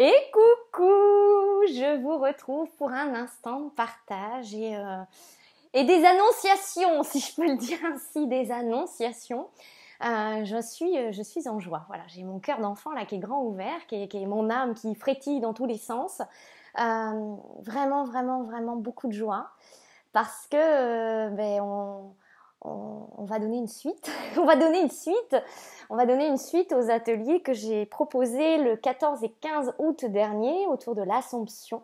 Et coucou Je vous retrouve pour un instant de partage et, euh, et des annonciations, si je peux le dire ainsi, des annonciations. Euh, je, suis, euh, je suis en joie. Voilà, j'ai mon cœur d'enfant là qui est grand ouvert, qui est, mon âme qui frétille dans tous les sens. vraiment, vraiment, vraiment beaucoup de joie parce que ben, on, on, va donner une suite. on va donner une suite. On va donner une suite aux ateliers que j'ai proposés le 14 et 15 août dernier autour de l'Assomption.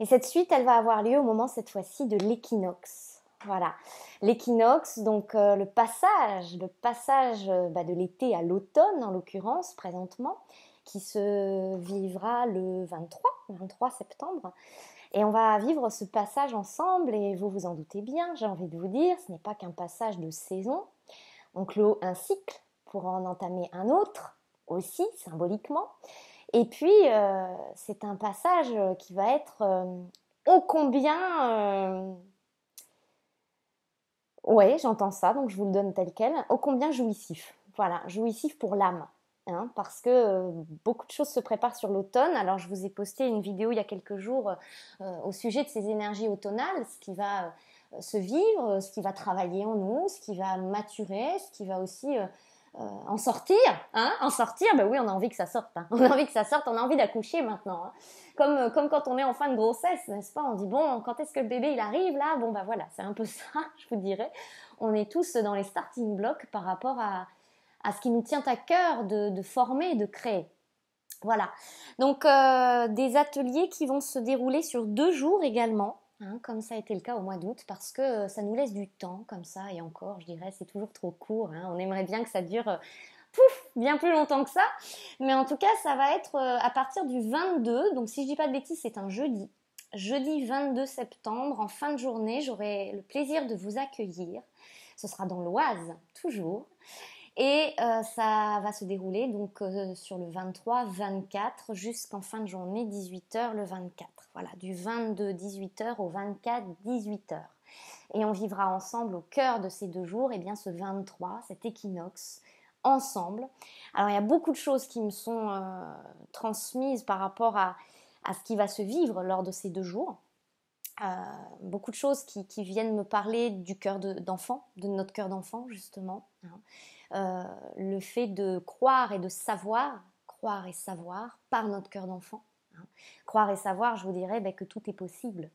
Et cette suite, elle va avoir lieu au moment cette fois-ci de l'équinoxe. Voilà, l'équinoxe, donc euh, le passage, le passage euh, bah, de l'été à l'automne en l'occurrence présentement, qui se vivra le 23, 23 septembre. Et on va vivre ce passage ensemble et vous vous en doutez bien, j'ai envie de vous dire, ce n'est pas qu'un passage de saison. On clôt un cycle pour en entamer un autre aussi symboliquement. Et puis, euh, c'est un passage qui va être euh, ô combien... Euh, ouais, j'entends ça, donc je vous le donne tel quel. Ô combien jouissif. Voilà, jouissif pour l'âme. Hein, parce que euh, beaucoup de choses se préparent sur l'automne. Alors je vous ai posté une vidéo il y a quelques jours euh, euh, au sujet de ces énergies automnales, ce qui va se vivre, ce qui va travailler en nous, ce qui va maturer, ce qui va aussi en sortir. Hein, en sortir, ben oui, on a envie que ça sorte. Hein. On a envie que ça sorte, on a envie d'accoucher maintenant. Comme, comme quand on est en fin de grossesse, n'est-ce pas On dit, bon, quand est-ce que le bébé il arrive là Bon, ben voilà, c'est un peu ça, je vous dirais. On est tous dans les starting blocks par rapport à à ce qui nous tient à cœur de, former, de créer. Voilà. Donc euh, des ateliers qui vont se dérouler sur deux jours également, hein, comme ça a été le cas au mois d'août, parce que euh, ça nous laisse du temps comme ça, et encore, je dirais, c'est toujours trop court. Hein. On aimerait bien que ça dure. Euh, pouf, bien plus longtemps que ça. Mais en tout cas, ça va être à partir du 22. Donc si je dis pas de bêtises, c'est un jeudi. Jeudi 22 septembre, en fin de journée, j'aurai le plaisir de vous accueillir. Ce sera dans l'Oise, toujours. Et euh, ça va se dérouler donc euh, sur le 23, 24 jusqu'en fin de journée 18h le 24. Voilà, du 22 18h au 24 18h. Et on vivra ensemble au cœur de ces deux jours, et eh bien ce 23, cet équinoxe, ensemble. Alors il y a beaucoup de choses qui me sont euh, transmises par rapport à, à, ce qui va se vivre lors de ces deux jours. beaucoup de choses qui, viennent me parler du cœur d'enfant, de, notre cœur d'enfant justement. Hein. Euh, le fait de croire et de savoir, croire et savoir par notre cœur d'enfant. Hein. Croire et savoir, je vous dirais ben, que tout est possible.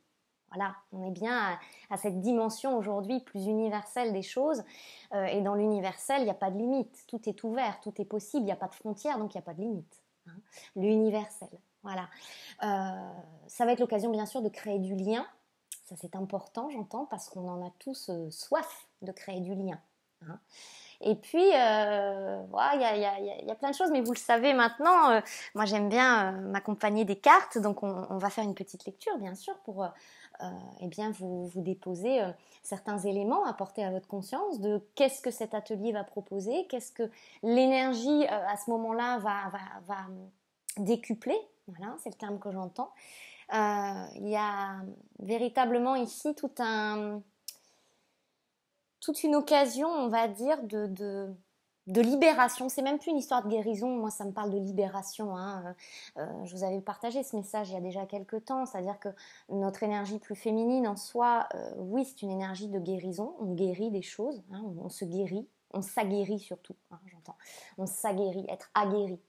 Voilà, on est bien à, cette dimension aujourd'hui plus universelle des choses. Euh, et dans l'universel, il n'y a pas de limite. Tout est ouvert, tout est possible, il n'y a pas de frontières, donc il n'y a pas de limite. Hein. L'universel, voilà. Euh, ça va être l'occasion bien sûr de créer du lien. Ça c'est important, j'entends, parce qu'on en a tous soif de créer du lien. Hein. Et puis, euh, il y, a, plein de choses, mais vous le savez maintenant. Euh, moi, j'aime bien euh, m'accompagner des cartes, donc on, va faire une petite lecture, bien sûr, pour et euh, eh bien vous, vous déposer certains éléments porter à votre conscience de qu'est-ce que cet atelier va proposer, qu'est-ce que l'énergie à ce moment-là va, va, va, hum, décupler. Voilà, c'est le terme que j'entends. Il y a hum, véritablement ici tout un toute une occasion, on va dire, de, de, libération. C'est même plus une histoire de guérison. Moi, ça me parle de libération. Hein. Euh, euh, je vous avais partagé ce message il y a déjà quelques temps. C'est-à-dire que notre énergie plus féminine en soi, euh, oui, c'est une énergie de guérison. On guérit des choses. Hein. On, se guérit. On s'aguerrit surtout. Hein, j'entends. On s'aguerrit. Être aguerri.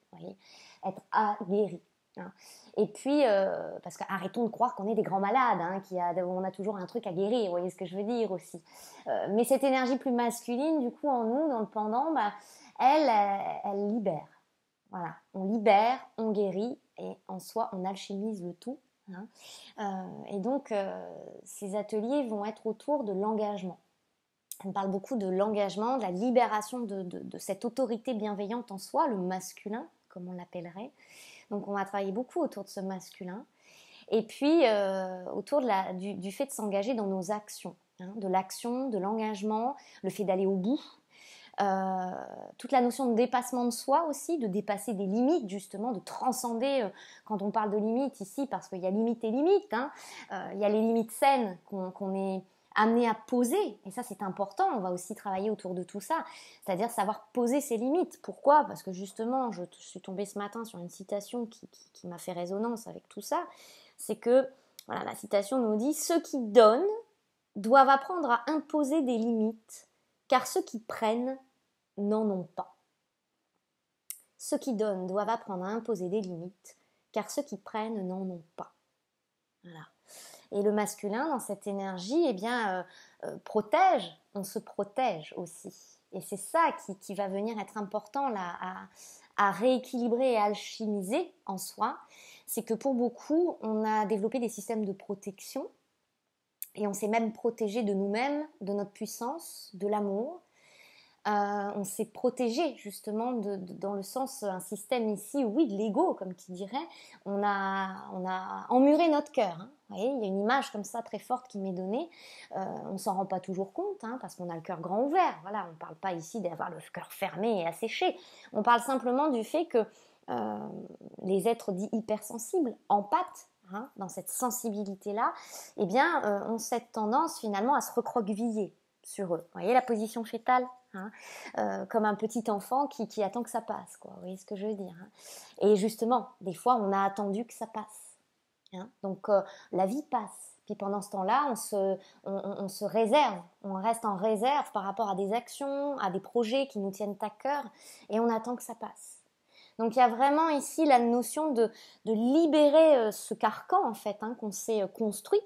être aguerri. Hein. Et puis, euh, parce qu'arrêtons de croire qu'on est des grands malades, hein, a, on a toujours un truc à guérir, vous voyez ce que je veux dire aussi. Euh, mais cette énergie plus masculine, du coup, en nous, dans le pendant, bah, elle, euh, elle libère. Voilà, on libère, on guérit, et en soi, on alchimise le tout. Hein. et donc, ces ateliers vont être autour de l'engagement. On parle beaucoup de l'engagement, de la libération de cette autorité bienveillante en soi, le masculin, comme on l'appellerait. Donc on va travailler beaucoup autour de ce masculin. Et puis euh, autour de la, du, fait de s'engager dans nos actions, hein, de l'action, de l'engagement, le fait d'aller au bout, euh, toute la notion de dépassement de soi aussi, de dépasser des limites justement, de transcender. Euh, quand on parle de limites ici, parce qu'il y a limites et limites, hein. il y a les limites saines qu'on est amener à poser. Et ça, c'est important. On va aussi travailler autour de tout ça. C'est-à-dire savoir poser ses limites. Pourquoi Parce que justement, je, suis tombée ce matin sur une citation qui, m'a fait résonance avec tout ça. C'est que, voilà, la citation nous dit Ceux qui donnent doivent apprendre à imposer des limites, car ceux qui prennent n'en ont pas. Ceux qui donnent doivent apprendre à imposer des limites, car ceux qui prennent n'en ont pas. Voilà. Et le masculin, dans cette énergie, eh bien, euh, euh, protège, on se protège aussi. Et c'est ça qui, va venir être important là, à, à rééquilibrer et à alchimiser en soi. C'est que pour beaucoup, on a développé des systèmes de protection et on s'est même protégé de nous-mêmes, de notre puissance, de l'amour. Euh, on s'est protégé justement dans le sens un système ici, oui, de l'ego, comme qui dirait. On a, emmuré notre cœur. Hein. Vous voyez, il y a une image comme ça très forte qui m'est donnée. Euh, on s'en rend pas toujours compte hein, parce qu'on a le cœur grand ouvert. Voilà, on ne parle pas ici d'avoir le cœur fermé et asséché. On parle simplement du fait que euh, les êtres dits hypersensibles en hein, dans cette sensibilité-là. Eh bien, ont cette tendance finalement à se recroqueviller sur eux. Vous voyez la position fétale Hein, euh, comme un petit enfant qui, attend que ça passe, quoi. Vous voyez ce que je veux dire hein. Et justement, des fois, on a attendu que ça passe. Hein. Donc, euh, la vie passe. Puis pendant ce temps-là, on se, on, se, réserve, on reste en réserve par rapport à des actions, à des projets qui nous tiennent à cœur, et on attend que ça passe. Donc il y a vraiment ici la notion de, libérer euh, ce carcan en fait qu'on s'est construit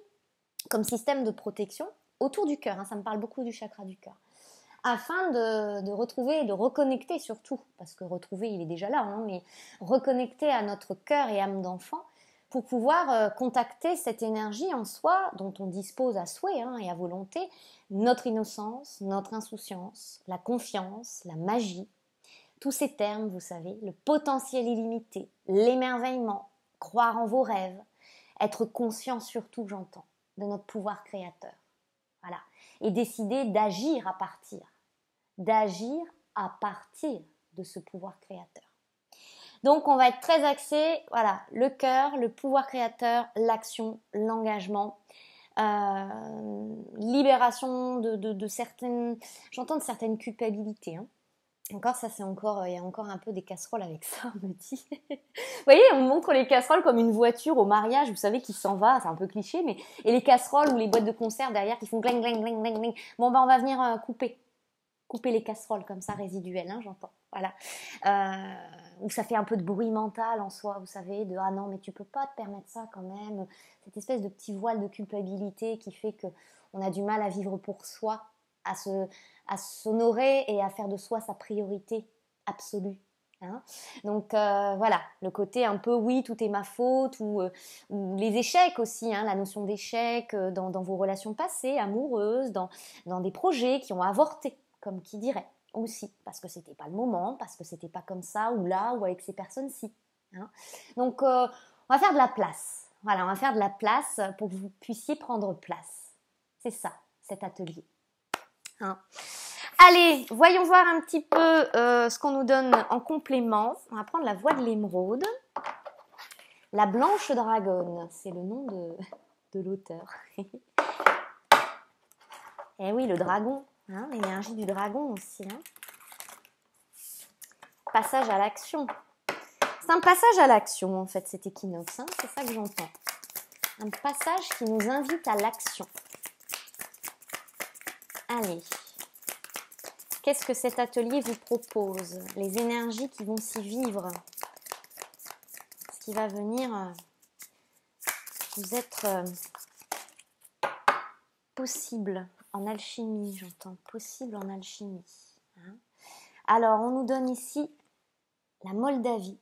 comme système de protection autour du cœur. ça me parle beaucoup du chakra du cœur afin de, retrouver, de reconnecter surtout, parce que retrouver, il est déjà là, hein, mais reconnecter à notre cœur et âme d'enfant pour pouvoir euh, contacter cette énergie en soi dont on dispose à souhait hein, et à volonté, notre innocence, notre insouciance, la confiance, la magie, tous ces termes, vous savez, le potentiel illimité, l'émerveillement, croire en vos rêves, être conscient surtout, j'entends, de notre pouvoir créateur et décider d'agir à partir, d'agir à partir de ce pouvoir créateur. Donc on va être très axé, voilà, le cœur, le pouvoir créateur, l'action, l'engagement, euh, libération de, de certaines, j'entends de certaines culpabilités. Hein. Encore, ça c'est encore, euh, il y a encore un peu des casseroles avec ça, on me dit. vous voyez, on montre les casseroles comme une voiture au mariage, vous savez, qui s'en va, c'est un peu cliché, mais. Et les casseroles ou les boîtes de concert derrière qui font gling, gling, gling, gling, Bon, ben on va venir euh, couper. Couper les casseroles comme ça, résiduelles, hein, j'entends. Voilà. Euh, où ça fait un peu de bruit mental en soi, vous savez, de ah non, mais tu peux pas te permettre ça quand même. Cette espèce de petit voile de culpabilité qui fait que on a du mal à vivre pour soi à se à s'honorer et à faire de soi sa priorité absolue. Hein. Donc euh, voilà, le côté un peu oui, tout est ma faute, ou, euh, les échecs aussi, hein, la notion d'échec euh, dans, vos relations passées, amoureuses, dans, dans des projets qui ont avorté, comme qui dirait aussi, parce que c'était pas le moment, parce que c'était pas comme ça, ou là, ou avec ces personnes-ci. Hein. Donc on va faire de la place. Voilà, on va faire de la place pour que vous puissiez prendre place. C'est ça, cet atelier. Hein. Allez, voyons voir un petit peu euh, ce qu'on nous donne en complément. On va prendre la voix de l'émeraude. La blanche dragonne, c'est le nom de, l'auteur. eh oui, le dragon, hein, l'énergie du dragon aussi. Hein. Passage à l'action. C'est un passage à l'action en fait, cet équinoxe, c'est ça que j'entends. Un passage qui nous invite à l'action. Allez, qu'est-ce que cet atelier vous propose Les énergies qui vont s'y vivre, ce qui va venir euh, vous être euh, possible en alchimie, j'entends possible en alchimie. Hein. Alors, on nous donne ici la Moldavie.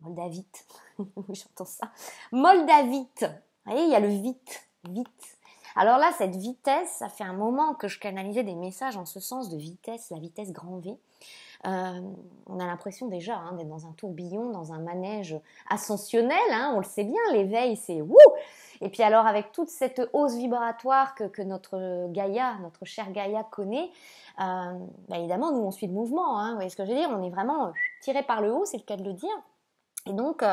Moldavite, j'entends ça. Moldavite, vous voyez, il y a le vite, vite. Alors là, cette vitesse, ça fait un moment que je canalisais des messages en ce sens de vitesse, la vitesse grand V. Euh, on a l'impression déjà hein, d'être dans un tourbillon, dans un manège ascensionnel. Hein, on le sait bien, l'éveil, c'est wouh Et puis alors, avec toute cette hausse vibratoire que, notre Gaïa, notre cher Gaïa connaît, euh, bah, évidemment, nous, on suit le mouvement. Hein, vous voyez ce que je veux dire On est vraiment euh, tiré par le haut, c'est le cas de le dire. Et donc,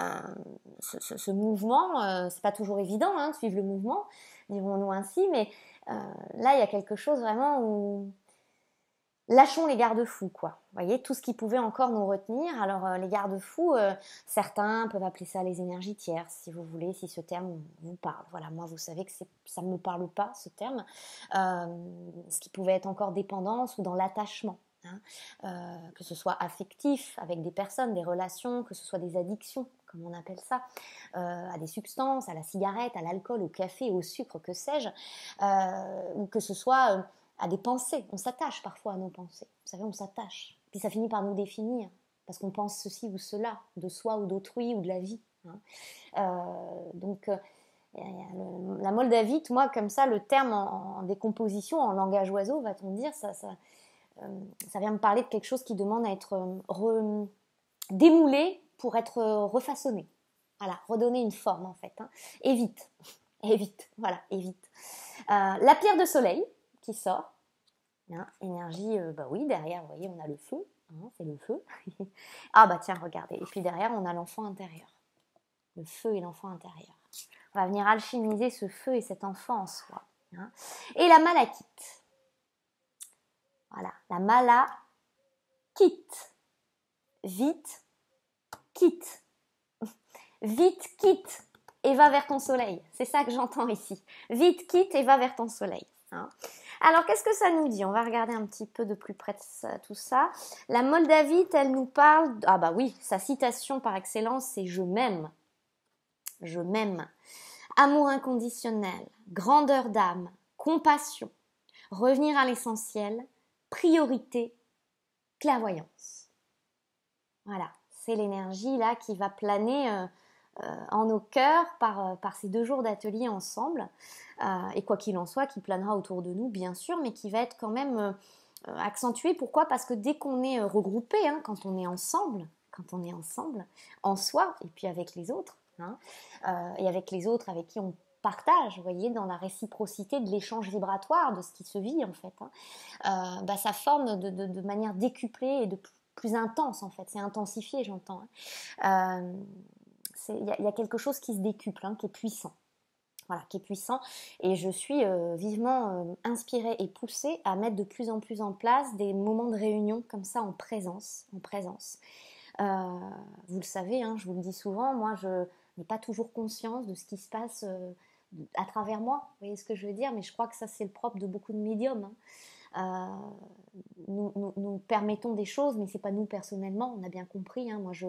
ce, mouvement, ce, mouvement, pas toujours évident de suivre le mouvement dirons-nous ainsi, mais euh, là, il y a quelque chose vraiment où lâchons les garde-fous, quoi. Vous voyez, tout ce qui pouvait encore nous retenir. Alors, euh, les garde-fous, euh, certains peuvent appeler ça les énergies tiers, si vous voulez, si ce terme vous parle. Voilà, moi, vous savez que ça ne me parle pas, ce terme. ce qui pouvait être encore dépendance ou dans l'attachement. Hein, euh, que ce soit affectif avec des personnes, des relations, que ce soit des addictions, comme on appelle ça, euh, à des substances, à la cigarette, à l'alcool, au café, au sucre, que sais-je, euh, ou que ce soit à des pensées. On s'attache parfois à nos pensées. Vous savez, on s'attache. Puis ça finit par nous définir, parce qu'on pense ceci ou cela, de soi ou d'autrui ou de la vie. Hein. donc, la Moldavie, moi, comme ça, le terme en, décomposition, en langage oiseau, va-t-on dire, ça, ça, euh, ça vient me parler de quelque chose qui demande à être euh, démoulé pour être euh, refaçonné. Voilà, redonner une forme en fait. Hein. Et vite, vite, voilà, et vite. la pierre de soleil qui sort. énergie, bah oui, derrière, vous voyez, on a le feu, hein, c'est le feu. ah bah tiens, regardez. Et puis derrière, on a l'enfant intérieur. Le feu et l'enfant intérieur. On va venir alchimiser ce feu et cet enfant en soi. Hein. Et la malachite. Voilà, la mala quitte. Vite, quitte. Vite, quitte et va vers ton soleil. C'est ça que j'entends ici. Vite, quitte et va vers ton soleil. Hein. Alors, qu'est-ce que ça nous dit On va regarder un petit peu de plus près tout ça. La Moldavite, elle nous parle... Ah bah oui, sa citation par excellence, c'est « Je m'aime ». Je m'aime. Amour inconditionnel, grandeur d'âme, compassion, revenir à l'essentiel, priorité clairvoyance. Voilà, c'est l'énergie là qui va planer euh, euh, en nos cœurs euh, par, ces deux jours d'atelier ensemble. et quoi qu'il en soit, qui planera autour de nous, bien sûr, mais qui va être quand même accentué. Pourquoi Parce que dès qu'on est regroupé, hein, quand on est ensemble, quand on est ensemble, en soi et puis avec les autres, hein, et avec les autres avec qui on partage, vous voyez, dans la réciprocité de l'échange vibratoire, de ce qui se vit en fait, hein. euh, bah, ça forme de, manière décuplée et de plus, intense en fait, c'est intensifié j'entends. Hein. Euh, il y, a quelque chose qui se décuple, hein, qui est puissant. Voilà, qui est puissant. Et je suis euh, vivement inspirée et poussée à mettre de plus en plus en place des moments de réunion comme ça en présence, en présence. vous le savez, je vous le dis souvent, moi je, n'ai pas toujours conscience de ce qui se passe à travers moi. Vous voyez ce que je veux dire Mais je crois que ça, c'est le propre de beaucoup de médiums. Hein. Euh, nous, permettons des choses, mais c'est pas nous personnellement, on a bien compris. Hein. moi, je,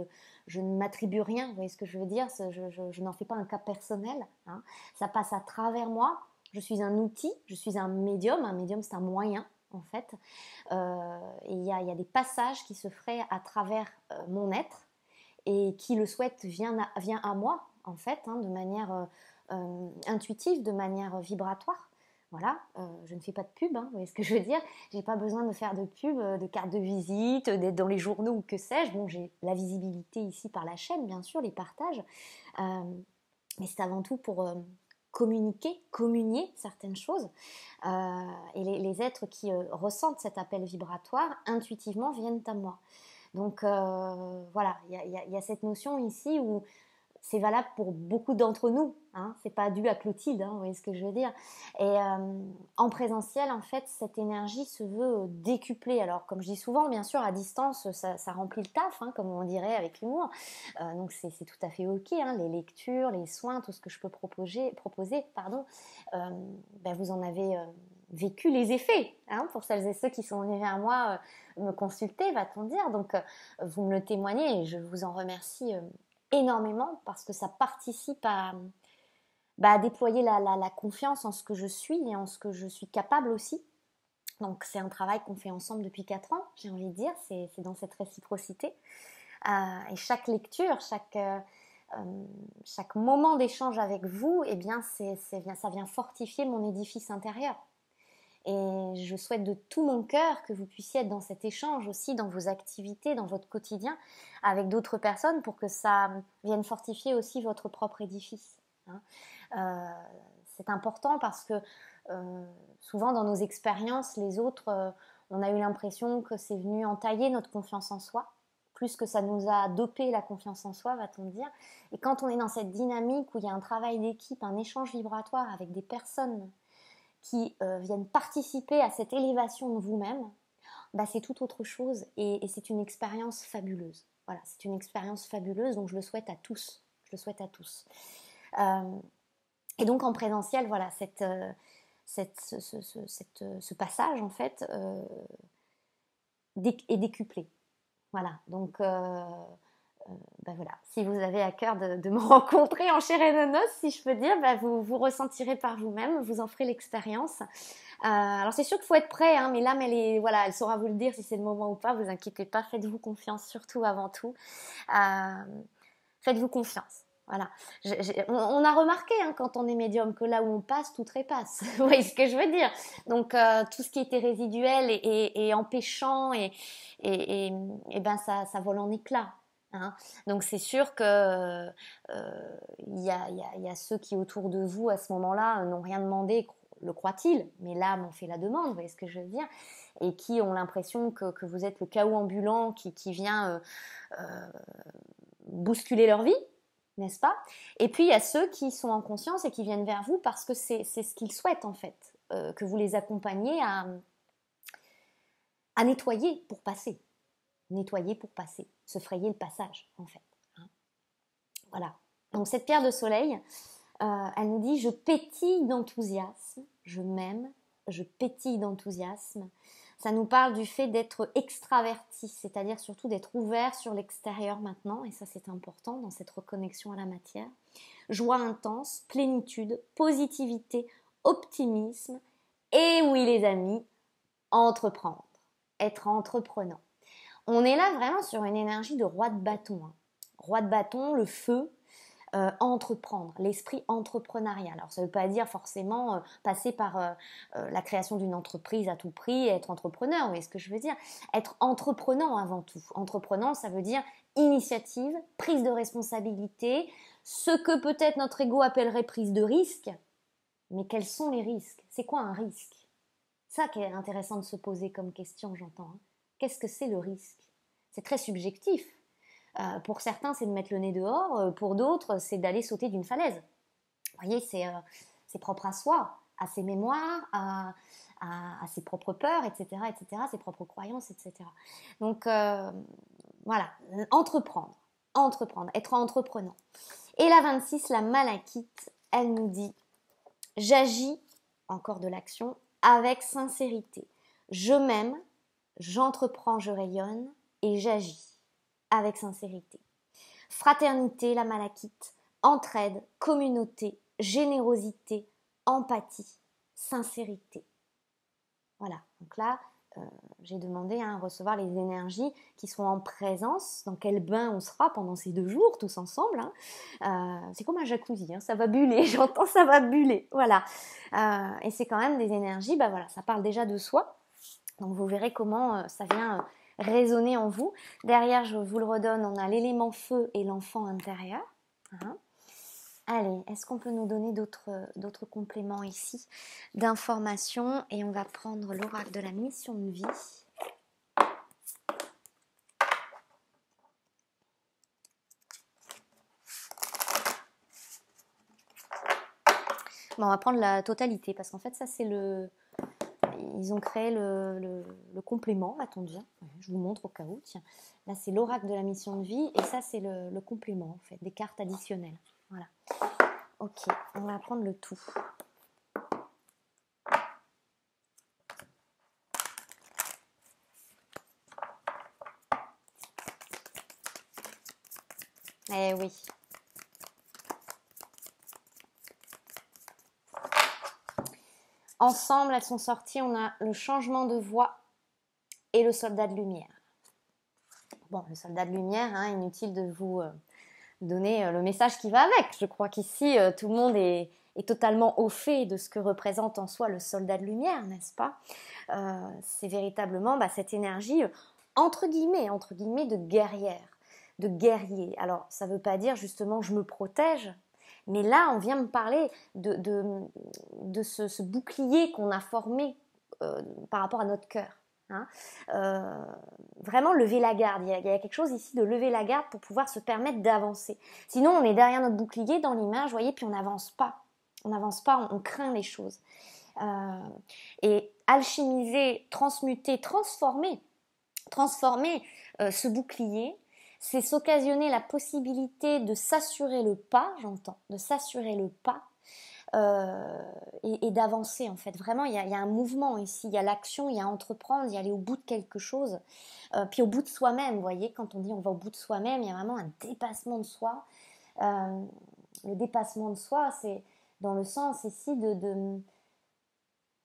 je ne m'attribue rien, vous voyez ce que je veux dire Je, n'en fais pas un cas personnel. Hein. ça passe à travers moi. Je suis un outil, je suis un médium. Un médium, c'est un moyen, en fait. Euh, il y, a, des passages qui se feraient à travers euh, mon être, et qui le souhaite vient à, vient à moi, en fait, de manière euh, intuitive, de manière vibratoire. Voilà, euh, je ne fais pas de pub, hein, vous voyez ce que je veux dire. J'ai pas besoin de faire de pub, euh, de carte de visite, d'être dans les journaux ou que sais-je. Bon, j'ai la visibilité ici par la chaîne, bien sûr, les partages. mais c'est avant tout pour communiquer, communier certaines choses. et les, êtres qui ressentent cet appel vibratoire intuitivement viennent à moi. Donc voilà, il y, a cette notion ici où c'est valable pour beaucoup d'entre nous. Hein. C'est pas dû à Clotilde, hein, vous voyez ce que je veux dire. Et euh, en présentiel, en fait, cette énergie se veut euh, décuplée. Alors, comme je dis souvent, bien sûr, à distance, ça, remplit le taf, hein, comme on dirait avec l'humour. Euh, donc, c'est tout à fait ok. Hein, les lectures, les soins, tout ce que je peux proposer, proposer pardon. Ben, vous en avez vécu les effets. pour celles et ceux qui sont venus vers moi me consulter, va-t-on dire. Donc, vous me le témoignez et je vous en remercie énormément parce que ça participe à, bah, déployer la, confiance en ce que je suis et en ce que je suis capable aussi. Donc c'est un travail qu'on fait ensemble depuis 4 ans, j'ai envie de dire, c'est dans cette réciprocité. Euh, et chaque lecture, euh, euh, chaque, moment d'échange avec vous, eh bien, c'est ça vient fortifier mon édifice intérieur. Et je souhaite de tout mon cœur que vous puissiez être dans cet échange aussi, dans vos activités, dans votre quotidien, avec d'autres personnes pour que ça vienne fortifier aussi votre propre édifice. Hein. Euh, c'est important parce que euh, souvent dans nos expériences, les autres, euh, on a eu l'impression que c'est venu entailler notre confiance en soi, plus que ça nous a dopé la confiance en soi, va-t-on dire. Et quand on est dans cette dynamique où il y a un travail d'équipe, un échange vibratoire avec des personnes qui euh, viennent participer à cette élévation de vous-même, bah, c'est tout autre chose et, c'est une expérience fabuleuse. Voilà, c'est une expérience fabuleuse, donc je le souhaite à tous. Je le souhaite à tous. Euh, et donc en présentiel, voilà, cette, euh, ce, ce, passage en fait est décuplé. Voilà, donc euh, ben voilà, si vous avez à cœur de, me rencontrer en chair et nonos, si je peux dire, ben vous vous ressentirez par vous-même, vous en ferez l'expérience. Euh, alors c'est sûr qu'il faut être prêt, hein, mais l'âme, elle est, voilà, elle saura vous le dire si c'est le moment ou pas. Vous inquiétez pas, faites-vous confiance surtout avant tout. Euh, faites-vous confiance. Voilà. on, a remarqué hein, quand on est médium que là où on passe, tout trépasse. Vous voyez ce que je veux dire Donc tout ce qui était résiduel et, empêchant et, et, ben ça, ça vole en éclats. Hein. Donc c'est sûr que euh, il y, a ceux qui autour de vous à ce moment-là n'ont rien demandé, le croit-il Mais l'âme en fait la demande, vous voyez ce que je veux dire Et qui ont l'impression que, vous êtes le chaos ambulant qui, vient euh, euh, bousculer leur vie, n'est-ce pas Et puis il y a ceux qui sont en conscience et qui viennent vers vous parce que c'est ce qu'ils souhaitent en fait, que vous les accompagnez à nettoyer pour passer nettoyer pour passer, se frayer le passage en fait. Hein. voilà. Donc cette pierre de soleil, euh, elle nous dit je pétille d'enthousiasme, je m'aime, je pétille d'enthousiasme. Ça nous parle du fait d'être extraverti, c'est-à-dire surtout d'être ouvert sur l'extérieur maintenant, et ça c'est important dans cette reconnexion à la matière. Joie intense, plénitude, positivité, optimisme, et oui les amis, entreprendre, être entreprenant on est là vraiment sur une énergie de roi de bâton. Hein. Roi de bâton, le feu, euh, entreprendre, l'esprit entrepreneurial. Alors ça ne veut pas dire forcément euh, passer par euh, la création d'une entreprise à tout prix être entrepreneur, mais est ce que je veux dire Être entreprenant avant tout. Entreprenant, ça veut dire initiative, prise de responsabilité, ce que peut-être notre ego appellerait prise de risque. Mais quels sont les risques C'est quoi un risque Ça qui est intéressant de se poser comme question, j'entends. Hein. Qu'est-ce que c'est le risque C'est très subjectif. Euh, pour certains, c'est de mettre le nez dehors. Euh, pour d'autres, c'est d'aller sauter d'une falaise. Vous voyez, c'est euh, propre à soi, à ses mémoires, à, ses propres peurs, etc., etc., ses propres croyances, etc. Donc, voilà, entreprendre, entreprendre, être entreprenant. Et la 26, la malachite, elle nous dit J'agis, encore de l'action, avec sincérité. Je m'aime, J'entreprends, je rayonne et j'agis avec sincérité. Fraternité, la malachite, entraide, communauté, générosité, empathie, sincérité. Voilà, donc là, euh, j'ai demandé hein, à recevoir les énergies qui sont en présence, dans quel bain on sera pendant ces deux jours, tous ensemble. Hein. Euh, c'est comme un jacuzzi, hein. ça va buller, j'entends ça va buller, voilà. Euh, et c'est quand même des énergies, bah voilà, ça parle déjà de soi, donc vous verrez comment euh, ça vient euh, résonner en vous. Derrière, je vous le redonne, on a l'élément feu et l'enfant intérieur. Hein. Allez, est-ce qu'on peut nous donner euh, d'autres compléments ici d'informations Et on va prendre l'oracle de la mission de vie. Bon, on va prendre la totalité parce qu'en fait ça c'est le, ils ont créé le, complément, attendez, mhm. Je vous montre au cas où. là c'est l'oracle de la mission de vie et ça c'est le, le, complément en fait, des cartes additionnelles. Voilà. Ok, on va prendre le tout. Eh oui, Ensemble, elles sont sorties. On a le changement de voix et le soldat de lumière. Bon, le soldat de lumière, hein, inutile de vous euh, donner euh, le message qui va avec. Je crois qu'ici, euh, tout le monde est, totalement au fait de ce que représente en soi le soldat de lumière, n'est-ce pas C'est véritablement bah, cette énergie, entre guillemets, entre guillemets, de guerrière, de guerrier. Alors, ça ne veut pas dire justement je me protège, mais là, on vient me parler de, ce, bouclier qu'on a formé euh, par rapport à notre cœur. Hein. Euh, vraiment lever la garde. Il y, a, quelque chose ici de lever la garde pour pouvoir se permettre d'avancer. Sinon, on est derrière notre bouclier dans l'image, voyez, puis on n'avance pas. On n'avance pas, on, craint les choses. Euh, et alchimiser, transmuter, transformer, transformer ce bouclier c'est s'occasionner la possibilité de s'assurer le pas, j'entends, de s'assurer le pas euh, et, d'avancer en fait. Vraiment, il y, a, un mouvement ici, il y a l'action, il y a entreprendre, il y a aller au bout de quelque chose, euh, puis au bout de soi-même. Vous voyez, quand on dit on va au bout de soi-même, il y a vraiment un dépassement de soi. Euh, le dépassement de soi, c'est dans le sens ici de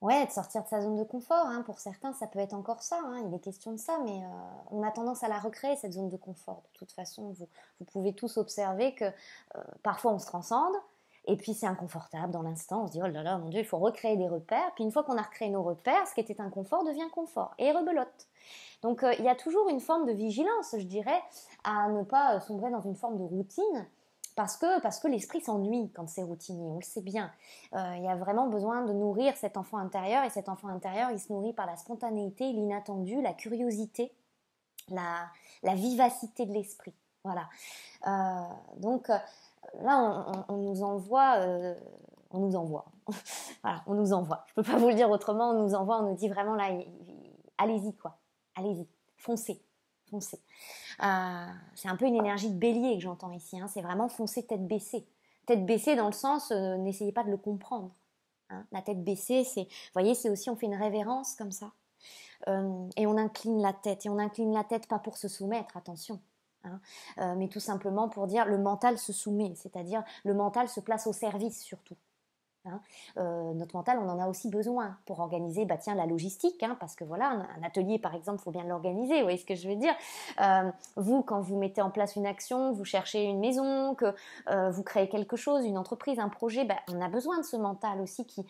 Ouais, de sortir de sa zone de confort. Hein. Pour certains, ça peut être encore ça. Hein. Il est question de ça, mais euh, on a tendance à la recréer, cette zone de confort. De toute façon, vous, pouvez tous observer que euh, parfois on se transcende, et puis c'est inconfortable dans l'instant. On se dit, oh là là, mon Dieu, il faut recréer des repères. Puis une fois qu'on a recréé nos repères, ce qui était inconfort devient confort et rebelote. Donc euh, il y a toujours une forme de vigilance, je dirais, à ne pas sombrer dans une forme de routine parce que, parce que l'esprit s'ennuie quand c'est routinier, on le sait bien. Euh, il y a vraiment besoin de nourrir cet enfant intérieur, et cet enfant intérieur, il se nourrit par la spontanéité, l'inattendu, la curiosité, la, vivacité de l'esprit. Voilà. Euh, donc euh, là, on, nous envoie... on nous envoie. voilà, on nous envoie. Je ne peux pas vous le dire autrement, on nous envoie, on nous dit vraiment là, allez-y quoi, allez-y, foncez, foncez. Euh, c'est un peu une énergie de bélier que j'entends ici. Hein. c'est vraiment foncer tête baissée. Tête baissée dans le sens, euh, n'essayez pas de le comprendre. Hein. La tête baissée, c'est, voyez, c'est aussi on fait une révérence comme ça. Euh, et on incline la tête. Et on incline la tête pas pour se soumettre, attention, hein. mais tout simplement pour dire le mental se soumet, c'est-à-dire le mental se place au service surtout. Hein. Euh, notre mental, on en a aussi besoin pour organiser bah, tiens, la logistique, hein, parce que voilà, un, atelier par exemple, il faut bien l'organiser, vous voyez ce que je veux dire. Euh, vous, quand vous mettez en place une action, vous cherchez une maison, que euh, vous créez quelque chose, une entreprise, un projet, bah, on a besoin de ce mental aussi qui,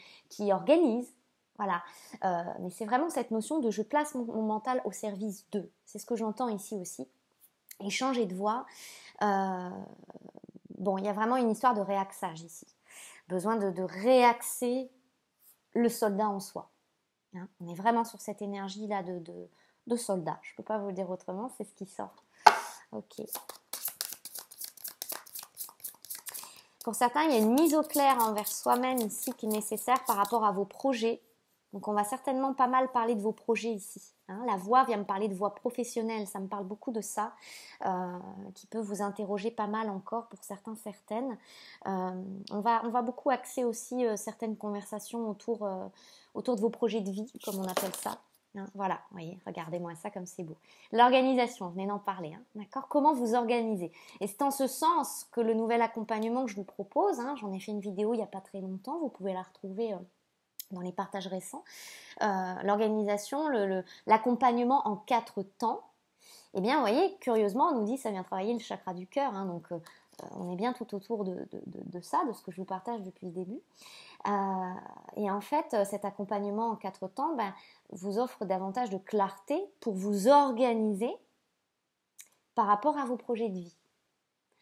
organise. Voilà, mais c'est vraiment cette notion de je place mon, mental au service de C'est ce que j'entends ici aussi. Et changer de voix, bon, il y a vraiment une histoire de réaxage ici besoin de, réaxer le soldat en soi. Hein, on est vraiment sur cette énergie-là de, soldat. Je ne peux pas vous le dire autrement, c'est ce qui sort. Ok. Pour certains, il y a une mise au clair envers soi-même ici qui est nécessaire par rapport à vos projets. Donc on va certainement pas mal parler de vos projets ici. Hein, la voix vient me parler de voix professionnelle, ça me parle beaucoup de ça, euh, qui peut vous interroger pas mal encore pour certains, certaines. Euh, on, va, on va beaucoup axer aussi euh, certaines conversations autour, autour de vos projets de vie, comme on appelle ça. Hein, voilà, voyez, regardez-moi ça comme c'est beau. L'organisation, venez d'en parler, hein, d'accord Comment vous organiser Et c'est en ce sens que le nouvel accompagnement que je vous propose, j'en ai fait une vidéo il n'y a pas très longtemps, vous pouvez la retrouver dans les partages récents, euh, l'organisation, l'accompagnement en quatre temps, eh bien, vous voyez, curieusement, on nous dit que ça vient travailler le chakra du cœur. Hein, donc, euh, euh, on est bien tout autour de, ça, de ce que je vous partage depuis le début. et en fait, cet accompagnement en quatre temps ben, vous offre davantage de clarté pour vous organiser par rapport à vos projets de vie.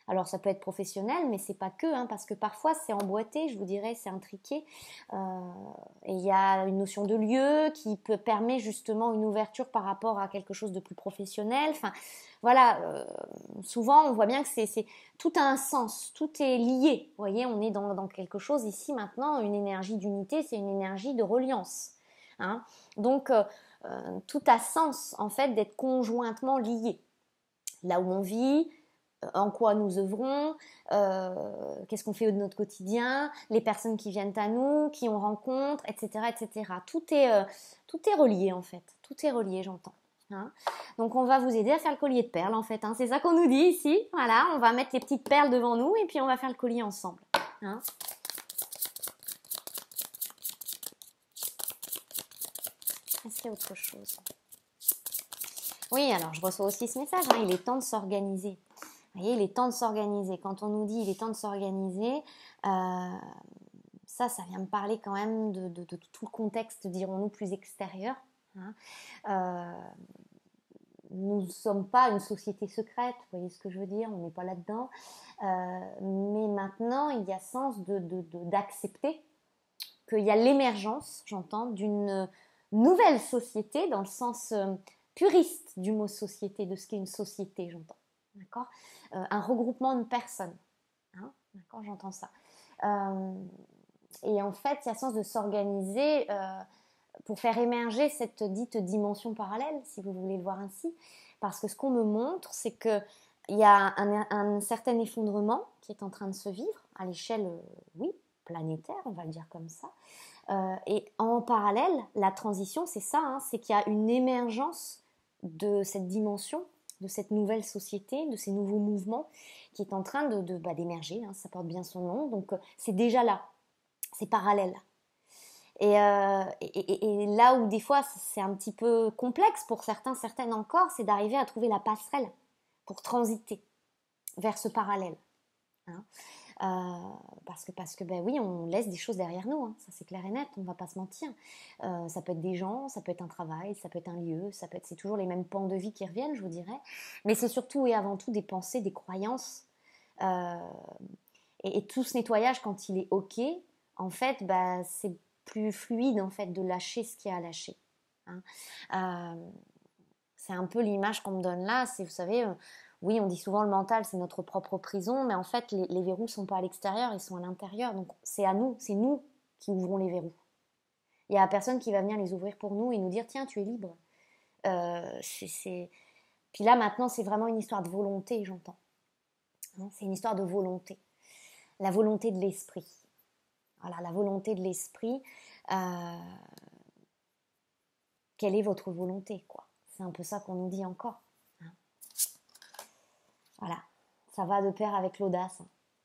Alors ça peut être professionnel, mais c'est pas que, hein, parce que parfois c'est emboîté, je vous dirais, c'est intriqué. Euh, et il y a une notion de lieu qui peut permet justement une ouverture par rapport à quelque chose de plus professionnel. Enfin, voilà, euh, souvent on voit bien que c'est tout a un sens, tout est lié. Vous voyez, on est dans, quelque chose ici maintenant, une énergie d'unité, c'est une énergie de reliance. Hein. Donc euh, tout a sens en fait d'être conjointement lié. Là où on vit, en quoi nous œuvrons, euh, qu'est-ce qu'on fait de notre quotidien, les personnes qui viennent à nous, qui on rencontre, etc., etc. Euh, tout est, relié en fait. Tout est relié, j'entends. Hein. Donc on va vous aider à faire le collier de perles en fait. Hein. C'est ça qu'on nous dit ici. Voilà, on va mettre les petites perles devant nous et puis on va faire le collier ensemble. Hein Est-ce qu'il autre chose Oui, alors je reçois aussi ce message. Hein. Il est temps de s'organiser. Vous voyez, il est temps de s'organiser. Quand on nous dit il est temps de s'organiser, euh, ça, ça vient me parler quand même de, tout le contexte, dirons-nous, plus extérieur. Hein. Euh, nous ne sommes pas une société secrète, vous voyez ce que je veux dire, on n'est pas là-dedans. Euh, mais maintenant, il y a sens d'accepter qu'il y a l'émergence, j'entends, d'une nouvelle société dans le sens puriste du mot société, de ce qu'est une société, j'entends. D'accord euh, Un regroupement de personnes. Hein, d'accord J'entends ça. Euh, et en fait, il y a sens de s'organiser euh, pour faire émerger cette dite dimension parallèle, si vous voulez le voir ainsi. Parce que ce qu'on me montre, c'est qu'il y a un, certain effondrement qui est en train de se vivre à l'échelle, oui, planétaire, on va le dire comme ça. et en parallèle, la transition, c'est ça, hein, c'est qu'il y a une émergence de cette dimension de cette nouvelle société, de ces nouveaux mouvements qui est en train de, bah, d'émerger. Hein, ça porte bien son nom. Donc, euh, c'est déjà là. C'est parallèle. Et, euh, là où des fois c'est un petit peu complexe pour certains, certaines encore, c'est d'arriver à trouver la passerelle pour transiter vers ce parallèle. Hein. Euh, parce que, parce que ben oui, on laisse des choses derrière nous, hein. ça c'est clair et net, on ne va pas se mentir. Euh, ça peut être des gens, ça peut être un travail, ça peut être un lieu, ça peut être, c'est toujours les mêmes pans de vie qui reviennent, je vous dirais. Mais c'est surtout et avant tout des pensées, des croyances. Euh, et, tout ce nettoyage, quand il est OK, en fait, ben, c'est plus fluide en fait de lâcher ce qu'il y a à lâcher. Hein. c'est un peu l'image qu'on me donne là, c'est, vous savez oui, on dit souvent le mental, c'est notre propre prison, mais en fait, les, verrous ne sont pas à l'extérieur, ils sont à l'intérieur. Donc c'est à nous, c'est nous qui ouvrons les verrous. Il n'y a personne qui va venir les ouvrir pour nous et nous dire tiens, tu es libre. Euh, puis là, maintenant, c'est vraiment une histoire de volonté, j'entends. Hein, c'est une histoire de volonté. La volonté de l'esprit. Voilà, la volonté de l'esprit. Euh, quelle est votre volonté, quoi C'est un peu ça qu'on nous dit encore. Voilà, ça va de pair avec l'audace.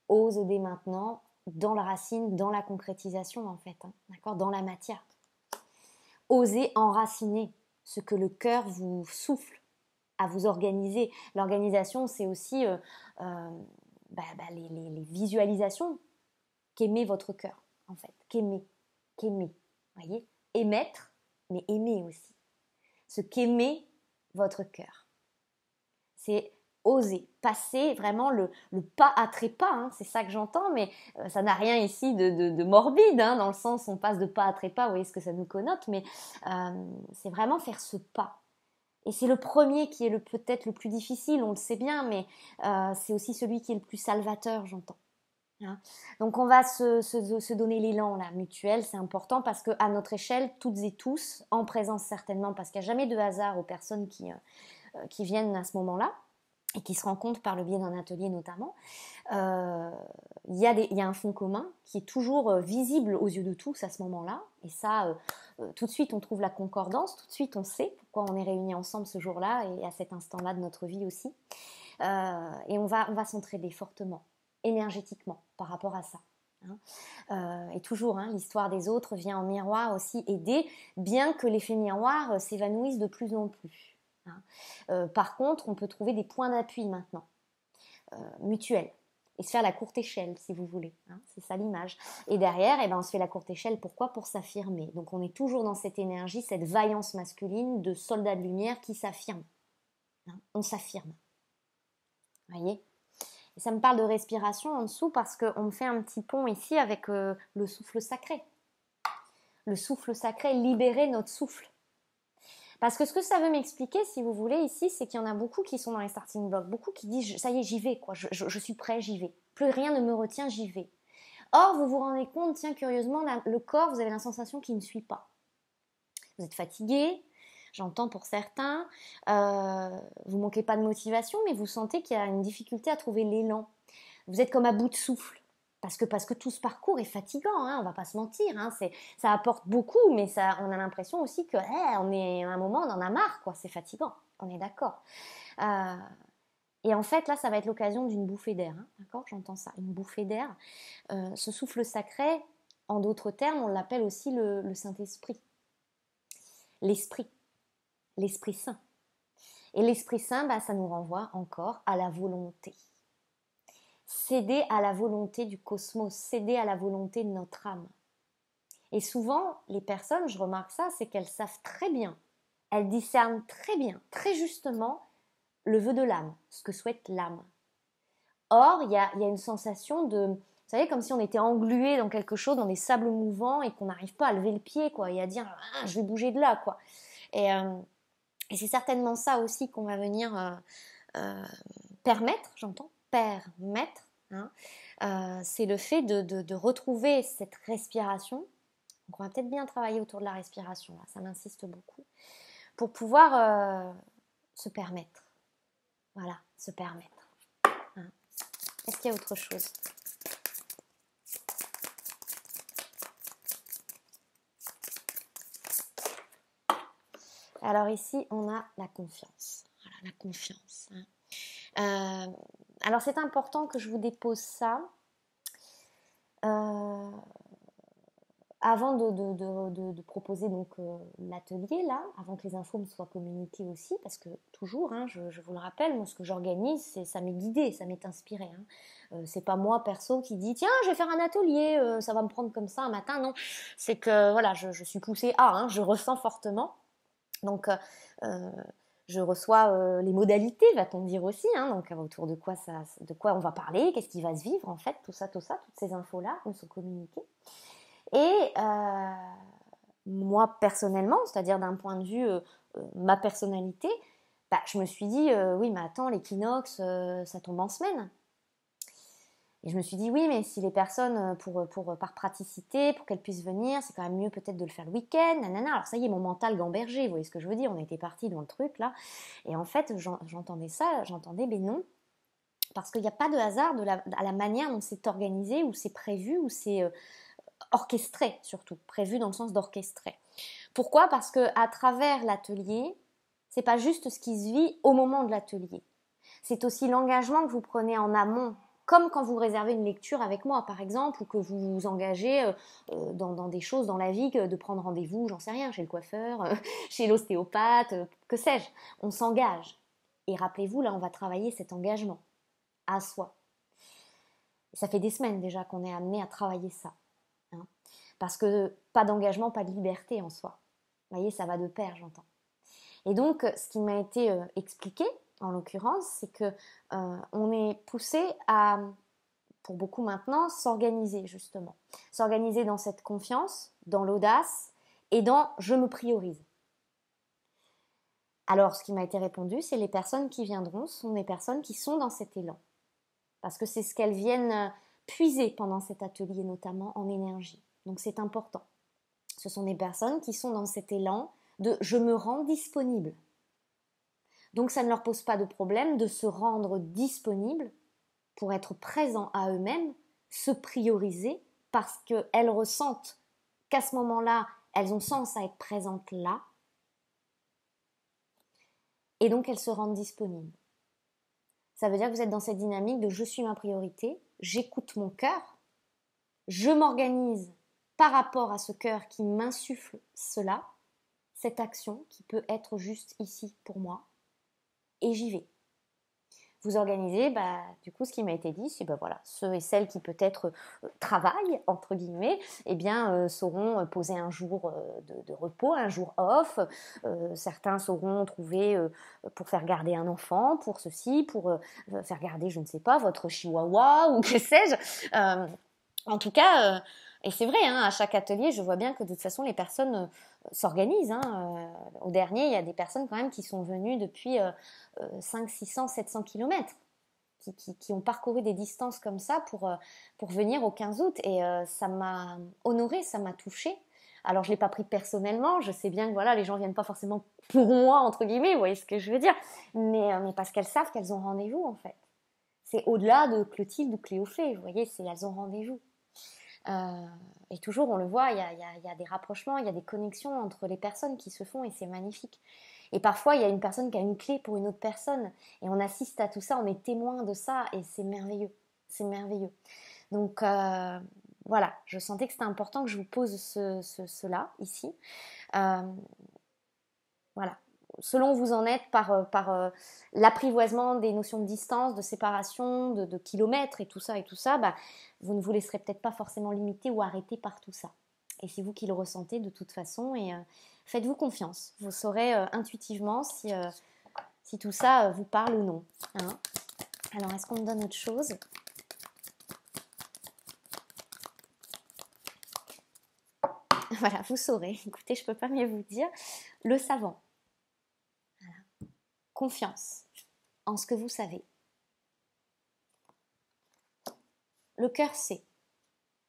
Ose dès maintenant, dans la racine, dans la concrétisation en fait, hein. d'accord, dans la matière. Osez enraciner ce que le cœur vous souffle à vous organiser. L'organisation, c'est aussi euh, euh, bah, bah, les, visualisations qu'aimer votre cœur, en fait. Qu'aimer, qu'aimer, voyez Émettre, mais aimer aussi. Ce qu'aimer votre cœur. C'est oser, passer vraiment le, pas à trépas, hein, c'est ça que j'entends, mais euh, ça n'a rien ici de, morbide, hein, dans le sens on passe de pas à trépas, vous voyez ce que ça nous connote, mais euh, c'est vraiment faire ce pas. Et c'est le premier qui est le peut-être le plus difficile, on le sait bien, mais euh, c'est aussi celui qui est le plus salvateur, j'entends. Hein. Donc on va se, donner l'élan là, mutuel, c'est important parce qu'à notre échelle, toutes et tous, en présence certainement, parce qu'il n'y a jamais de hasard aux personnes qui, qui viennent à ce moment-là, et qui se rencontrent par le biais d'un atelier notamment, euh, il y, a un fond commun qui est toujours euh, visible aux yeux de tous à ce moment-là. Et ça, euh, tout de suite, on trouve la concordance, tout de suite, on sait pourquoi on est réunis ensemble ce jour-là et à cet instant-là de notre vie aussi. et on va, s'entraider fortement, énergétiquement, par rapport à ça. Hein. et toujours, hein, l'histoire des autres vient en miroir aussi aider, bien que l'effet miroir s'évanouisse de plus en plus. Hein. Euh, par contre, on peut trouver des points d'appui maintenant, euh, mutuels, et se faire la courte échelle, si vous voulez. Hein. C'est ça l'image. Et derrière, eh ben, on se fait la courte échelle, pourquoi Pour s'affirmer. Donc on est toujours dans cette énergie, cette vaillance masculine de soldat de lumière qui s'affirme. Hein. On s'affirme. vous Voyez et ça me parle de respiration en dessous parce qu'on me fait un petit pont ici avec euh, le souffle sacré. Le souffle sacré, libérer notre souffle. Parce que ce que ça veut m'expliquer, si vous voulez, ici, c'est qu'il y en a beaucoup qui sont dans les starting blocks, beaucoup qui disent ça y est, j'y vais, quoi, je, suis prêt, j'y vais. Plus rien ne me retient, j'y vais. Or, vous vous rendez compte, tiens, curieusement, le corps, vous avez la sensation qu'il ne suit pas. Vous êtes fatigué, j'entends pour certains, vous euh, vous manquez pas de motivation, mais vous sentez qu'il y a une difficulté à trouver l'élan. Vous êtes comme à bout de souffle. Parce que, parce que tout ce parcours est fatigant, hein, on ne va pas se mentir. Hein, ça apporte beaucoup, mais ça, on a l'impression aussi que, eh, on est à un moment, on en a marre, quoi. C'est fatigant, on est d'accord. Euh, et en fait, là, ça va être l'occasion d'une bouffée d'air. Hein, d'accord J'entends ça, une bouffée d'air. Euh, ce souffle sacré, en d'autres termes, on l'appelle aussi le, Saint-Esprit. L'Esprit. L'Esprit Saint. Et l'Esprit Saint, bah, ça nous renvoie encore à la volonté céder à la volonté du cosmos, céder à la volonté de notre âme. Et souvent, les personnes, je remarque ça, c'est qu'elles savent très bien, elles discernent très bien, très justement, le vœu de l'âme, ce que souhaite l'âme. Or, il y, a, une sensation de, vous savez, comme si on était englué dans quelque chose, dans des sables mouvants, et qu'on n'arrive pas à lever le pied, quoi, et à dire, ah, je vais bouger de là, quoi. Euh, et, c'est certainement ça aussi qu'on va venir euh, euh, permettre, j'entends, permettre, hein, euh, c'est le fait de, retrouver cette respiration. on va peut-être bien travailler autour de la respiration, ça m'insiste beaucoup, pour pouvoir euh, se permettre. Voilà, se permettre. Hein. Est-ce qu'il y a autre chose Alors ici, on a la confiance. Voilà, la confiance. Hein. Euh, alors c'est important que je vous dépose ça euh, avant de, proposer donc euh, l'atelier là, avant que les infos me soient communiquées aussi, parce que toujours, hein, je, vous le rappelle, moi ce que j'organise, c'est ça m'est guidé, ça m'est inspiré. Hein. Euh, c'est pas moi perso qui dit tiens je vais faire un atelier, ça va me prendre comme ça un matin, non. C'est que voilà, je, suis poussée à, hein, je ressens fortement. Donc je reçois euh, les modalités, va-t-on dire aussi, hein, donc autour de quoi, ça, de quoi on va parler, qu'est-ce qui va se vivre en fait, tout ça, tout ça, toutes ces infos-là on sont communiquées. Et euh, moi personnellement, c'est-à-dire d'un point de vue euh, ma personnalité, bah, je me suis dit, oui mais attends, l'équinoxe, ça tombe en semaine. Et je me suis dit, oui, mais si les personnes, euh, pour, pour, euh, par praticité, pour qu'elles puissent venir, c'est quand même mieux peut-être de le faire le week-end, nanana. Alors ça y est, mon mental gambergé, vous voyez ce que je veux dire, on était parti dans le truc là. Et en fait, j'entendais ça, j'entendais, mais ben non. Parce qu'il n'y a pas de hasard à la manière dont c'est organisé, ou c'est prévu, ou c'est euh, orchestré surtout, prévu dans le sens d'orchestré. Pourquoi Parce que à travers l'atelier, c'est pas juste ce qui se vit au moment de l'atelier. C'est aussi l'engagement que vous prenez en amont comme quand vous réservez une lecture avec moi, par exemple, ou que vous vous engagez euh, euh, dans, des choses dans la vie, que de prendre rendez-vous, j'en sais rien, chez le coiffeur, euh, chez l'ostéopathe, que sais-je. On s'engage. Et rappelez-vous, là, on va travailler cet engagement à soi. ça fait des semaines déjà qu'on est amené à travailler ça. Hein. parce que pas d'engagement, pas de liberté en soi. Vous voyez, ça va de pair, j'entends. Et donc, ce qui m'a été expliqué, en l'occurrence, c'est que euh, on est poussé à, pour beaucoup maintenant, s'organiser justement, s'organiser dans cette confiance, dans l'audace et dans je me priorise. Alors, ce qui m'a été répondu, c'est les personnes qui viendront sont des personnes qui sont dans cet élan, parce que c'est ce qu'elles viennent puiser pendant cet atelier, notamment en énergie. Donc, c'est important. Ce sont des personnes qui sont dans cet élan de je me rends disponible donc ça ne leur pose pas de problème de se rendre disponible pour être présents à eux-mêmes, se prioriser, parce qu'elles ressentent qu'à ce moment-là, elles ont sens à être présentes là. Et donc elles se rendent disponibles. Ça veut dire que vous êtes dans cette dynamique de je suis ma priorité, j'écoute mon cœur, je m'organise par rapport à ce cœur qui m'insuffle cela, cette action qui peut être juste ici pour moi, et j'y vais. Vous organisez, bah, du coup, ce qui m'a été dit, c'est bah, voilà, ceux et celles qui peut-être euh, travaillent, entre guillemets, eh bien, seront euh, sauront euh, poser un jour de, de, repos, un jour off. certains sauront trouver pour faire garder un enfant, pour ceci, pour faire garder, je ne sais pas, votre chihuahua ou que sais-je. en tout cas, et c'est vrai, hein, à chaque atelier, je vois bien que de toute façon, les personnes euh, s'organisent. Hein, euh. au dernier, il y a des personnes quand même qui sont venues depuis 5, 600, 700 kilomètres. Qui, ont parcouru des distances comme ça pour, euh, pour venir au 15 août. Et ça m'a honoré, ça m'a touchée. Alors je l'ai pas pris personnellement, je sais bien que voilà, les gens viennent pas forcément pour moi entre guillemets, vous voyez ce que je veux dire, mais, mais parce qu'elles savent qu'elles ont rendez-vous en fait. C'est au-delà de Clotilde ou Cléophée, vous voyez, c'est elles ont rendez-vous. Euh, et toujours, on le voit, il y a, des rapprochements, il y a des connexions entre les personnes qui se font et c'est magnifique. Et parfois, il y a une personne qui a une clé pour une autre personne et on assiste à tout ça, on est témoin de ça et c'est merveilleux. C'est merveilleux. Donc euh, voilà, je sentais que c'était important que je vous pose cela ici. Euh, voilà, selon où vous en êtes par, euh, par euh, l'apprivoisement des notions de distance, de séparation, de, kilomètres et tout ça et tout ça, bah, vous ne vous laisserez peut-être pas forcément limiter ou arrêter par tout ça. Et c'est vous qui le ressentez de toute façon et euh, faites-vous confiance. Vous saurez intuitivement si, si tout ça vous parle ou non. Hein. Alors est-ce qu'on me donne autre chose voilà, vous saurez. Écoutez, je ne peux pas mieux vous dire. Le savant confiance en ce que vous savez. Le cœur sait.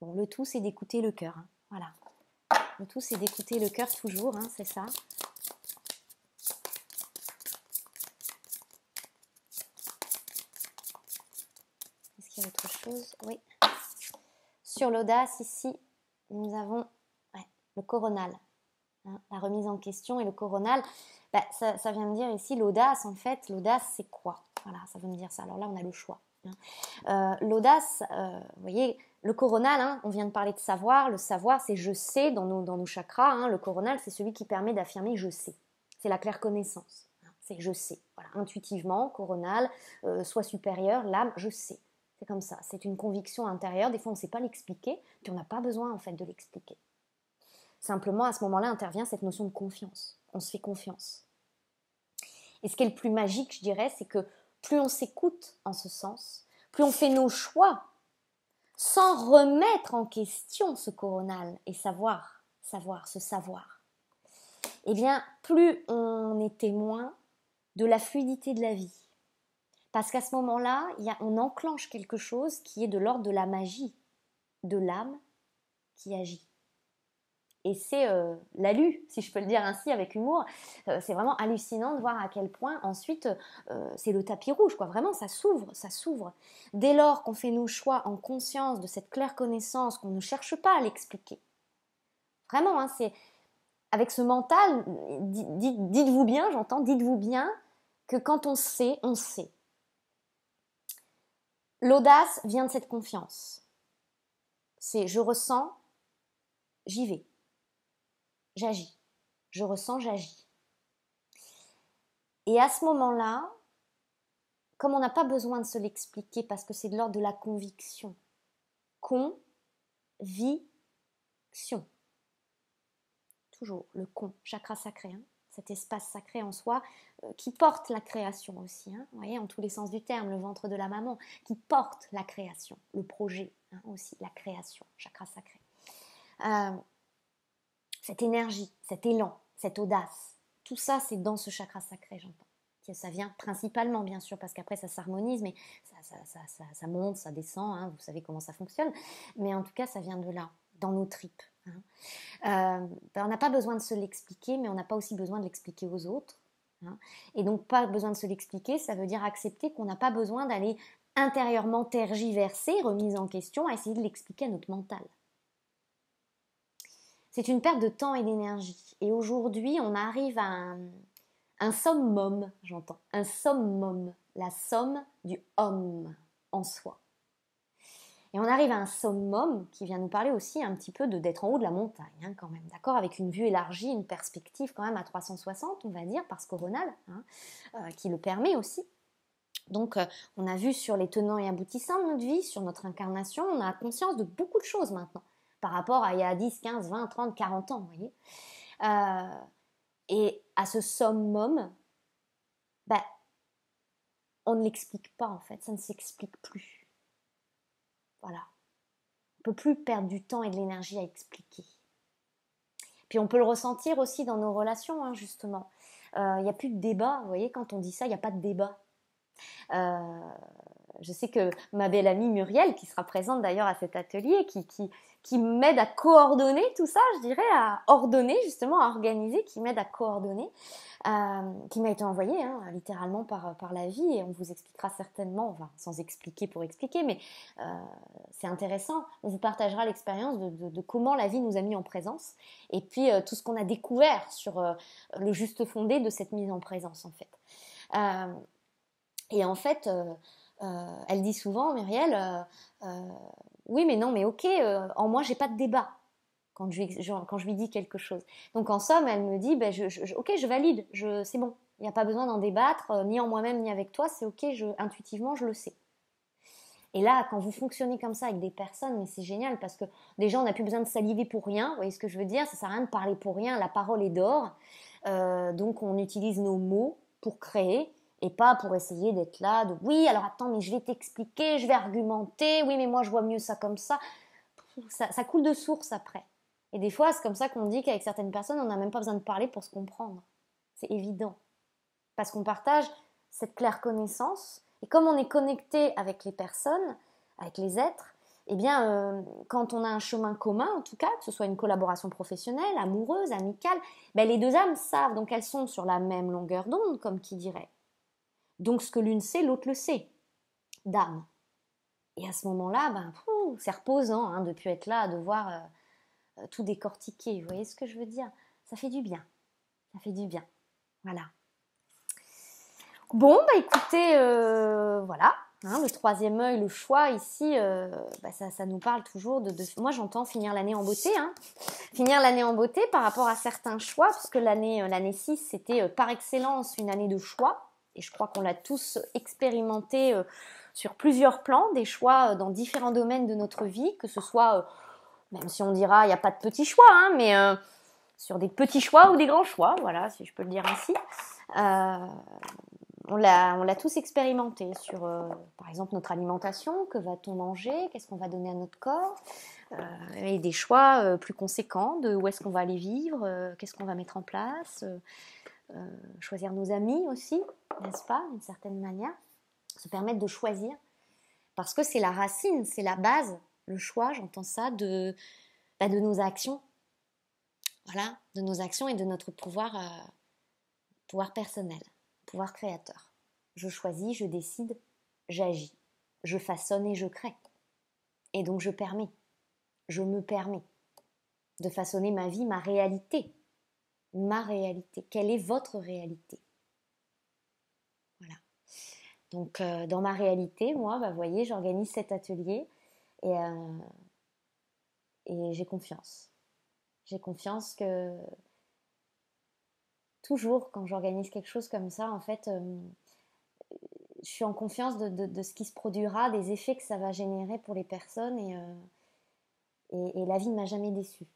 Bon, le tout, c'est d'écouter le cœur. Hein. Voilà. Le tout, c'est d'écouter le cœur toujours, hein, c'est ça. Est-ce qu'il y a autre chose Oui. Sur l'audace, ici, nous avons le coronal. Hein, la remise en question et le coronal. Bah, ça, vient me dire ici l'audace, en fait, l'audace c'est quoi Voilà, ça veut me dire ça. Alors là, on a le choix. Hein. Euh, l'audace, euh, vous voyez, le coronal, hein, on vient de parler de savoir. Le savoir, c'est je sais dans nos, dans nos chakras. Hein. Le coronal, c'est celui qui permet d'affirmer je sais. C'est la claire connaissance. C'est je sais. intuitivement, coronal, soi euh, soit supérieur, l'âme, je sais. C'est comme ça. C'est une conviction intérieure. Des fois, on ne sait pas l'expliquer, puis on n'a pas besoin en fait de l'expliquer. Simplement, à ce moment-là intervient cette notion de confiance. On se fait confiance. Et ce qui est le plus magique, je dirais, c'est que plus on s'écoute en ce sens, plus on fait nos choix sans remettre en question ce coronal et savoir, savoir, ce savoir, eh bien, plus on est témoin de la fluidité de la vie. Parce qu'à ce moment-là, on enclenche quelque chose qui est de l'ordre de la magie, de l'âme qui agit et c'est euh, l'alu, si je peux le dire ainsi avec humour. Euh, c'est vraiment hallucinant de voir à quel point ensuite euh, c'est le tapis rouge, quoi. Vraiment, ça s'ouvre, ça s'ouvre. Dès lors qu'on fait nos choix en conscience de cette claire connaissance, qu'on ne cherche pas à l'expliquer. Vraiment, hein, c'est avec ce mental, dites-vous bien, j'entends, dites-vous bien que quand on sait, on sait. L'audace vient de cette confiance. C'est je ressens, j'y vais j'agis. Je ressens, j'agis. Et à ce moment-là, comme on n'a pas besoin de se l'expliquer parce que c'est de l'ordre de la conviction, conviction. Toujours le con, chakra sacré, hein, cet espace sacré en soi euh, qui porte la création aussi, hein, vous voyez, en tous les sens du terme, le ventre de la maman qui porte la création, le projet hein, aussi, la création, chakra sacré. Euh, cette énergie, cet élan, cette audace. Tout ça, c'est dans ce chakra sacré, j'entends. Ça vient principalement, bien sûr, parce qu'après, ça s'harmonise, mais ça, monte, ça descend, hein, vous savez comment ça fonctionne. Mais en tout cas, ça vient de là, dans nos tripes. Hein. Euh, ben, on n'a pas besoin de se l'expliquer, mais on n'a pas aussi besoin de l'expliquer aux autres. Hein. Et donc, pas besoin de se l'expliquer, ça veut dire accepter qu'on n'a pas besoin d'aller intérieurement tergiverser, remise en question, à essayer de l'expliquer à notre mental c'est une perte de temps et d'énergie. Et aujourd'hui, on arrive à un, sommum, summum, j'entends, un summum, la somme du homme en soi. Et on arrive à un summum qui vient nous parler aussi un petit peu de d'être en haut de la montagne, hein, quand même, d'accord Avec une vue élargie, une perspective quand même à 360, on va dire, parce qu'Oronal, hein, euh, qui le permet aussi. Donc, euh, on a vu sur les tenants et aboutissants de notre vie, sur notre incarnation, on a conscience de beaucoup de choses maintenant par rapport à il y a 10, 15, 20, 30, 40 ans. Vous voyez euh, et à ce summum, ben, on ne l'explique pas en fait, ça ne s'explique plus. Voilà. On ne peut plus perdre du temps et de l'énergie à expliquer. Puis on peut le ressentir aussi dans nos relations, hein, justement. Euh, il n'y a plus de débat, vous voyez, quand on dit ça, il n'y a pas de débat. Euh, je sais que ma belle amie Muriel, qui sera présente d'ailleurs à cet atelier, qui, qui, qui m'aide à coordonner tout ça, je dirais, à ordonner justement, à organiser, qui m'aide à coordonner, euh, qui m'a été envoyé hein, littéralement par, par la vie, et on vous expliquera certainement, sans expliquer pour expliquer, mais euh, c'est intéressant, on vous partagera l'expérience de, comment la vie nous a mis en présence, et puis euh, tout ce qu'on a découvert sur le juste fondé de cette mise en présence en fait. et en fait, elle dit souvent, Muriel, oui, mais non, mais ok, euh, en moi, j'ai pas de débat quand je, quand je lui dis quelque chose. Donc en somme, elle me dit, ben, je, ok, je valide, je, c'est bon, il n'y a pas besoin d'en débattre, euh, ni en moi-même, ni avec toi, c'est ok, je, intuitivement, je le sais. Et là, quand vous fonctionnez comme ça avec des personnes, mais c'est génial parce que déjà, on n'a plus besoin de saliver pour rien. Vous voyez ce que je veux dire Ça sert à rien de parler pour rien. La parole est d'or. Euh, donc, on utilise nos mots pour créer et pas pour essayer d'être là de oui alors attends mais je vais t'expliquer, je vais argumenter, oui mais moi je vois mieux ça comme ça. Ça, coule de source après. Et des fois c'est comme ça qu'on dit qu'avec certaines personnes on n'a même pas besoin de parler pour se comprendre. C'est évident. Parce qu'on partage cette claire connaissance et comme on est connecté avec les personnes, avec les êtres, eh bien, euh, quand on a un chemin commun, en tout cas, que ce soit une collaboration professionnelle, amoureuse, amicale, ben les deux âmes savent, donc elles sont sur la même longueur d'onde, comme qui dirait. Donc ce que l'une sait, l'autre le sait. dame. Et à ce moment-là, ben, c'est reposant hein, de plus être là, de voir euh, euh, tout décortiquer. Vous voyez ce que je veux dire Ça fait du bien. Ça fait du bien. Voilà. Bon, bah écoutez, euh, voilà. Hein, le troisième œil, le choix ici, bah, ça, nous parle toujours de. Moi, j'entends finir l'année en beauté. Hein. Finir l'année en beauté par rapport à certains choix, parce que l'année l'année 6, c'était par excellence une année de choix. Et je crois qu'on l'a tous expérimenté euh, sur plusieurs plans, des choix euh, dans différents domaines de notre vie, que ce soit, euh, même si on dira, il n'y a pas de petits choix, hein, mais sur des petits choix ou des grands choix, voilà, si je peux le dire ainsi. on l'a tous expérimenté sur, par exemple, notre alimentation, que va-t-on manger, qu'est-ce qu'on va donner à notre corps, et des choix plus conséquents de où est-ce qu'on va aller vivre, qu'est-ce qu'on va mettre en place. Euh, choisir nos amis aussi, n'est-ce pas, d'une certaine manière, se permettre de choisir, parce que c'est la racine, c'est la base, le choix, j'entends ça, de, bah, de nos actions, voilà, de nos actions et de notre pouvoir, euh, pouvoir personnel, pouvoir créateur. Je choisis, je décide, j'agis, je façonne et je crée. Et donc je permets, je me permets de façonner ma vie, ma réalité, ma réalité, quelle est votre réalité. Voilà. Donc euh, dans ma réalité, moi, bah, vous voyez, j'organise cet atelier et, euh, et j'ai confiance. J'ai confiance que toujours quand j'organise quelque chose comme ça, en fait, euh, je suis en confiance de, ce qui se produira, des effets que ça va générer pour les personnes et, et la vie ne m'a jamais déçue.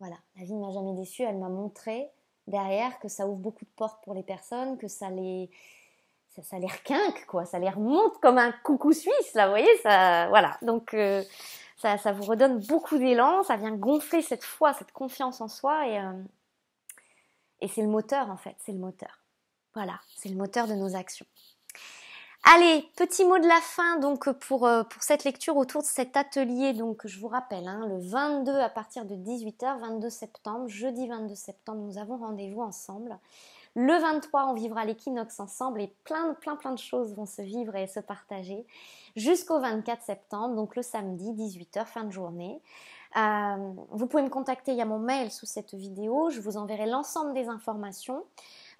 Voilà, la vie ne m'a jamais déçue, elle m'a montré derrière que ça ouvre beaucoup de portes pour les personnes, que ça les ça, ça requinque quoi, ça les remonte comme un coucou suisse là, vous voyez ça voilà. Donc euh, ça, ça, vous redonne beaucoup d'élan, ça vient gonfler cette foi, cette confiance en soi et, euh, et c'est le moteur en fait, c'est le moteur. Voilà, c'est le moteur de nos actions. Allez, petit mot de la fin donc pour, euh, pour cette lecture autour de cet atelier. Donc je vous rappelle, hein, le 22 à partir de 18h, 22 septembre, jeudi 22 septembre, nous avons rendez-vous ensemble. Le 23, on vivra l'équinoxe ensemble et plein, plein, plein de choses vont se vivre et se partager jusqu'au 24 septembre, donc le samedi, 18h, fin de journée. Euh, vous pouvez me contacter, il y a mon mail sous cette vidéo, je vous enverrai l'ensemble des informations.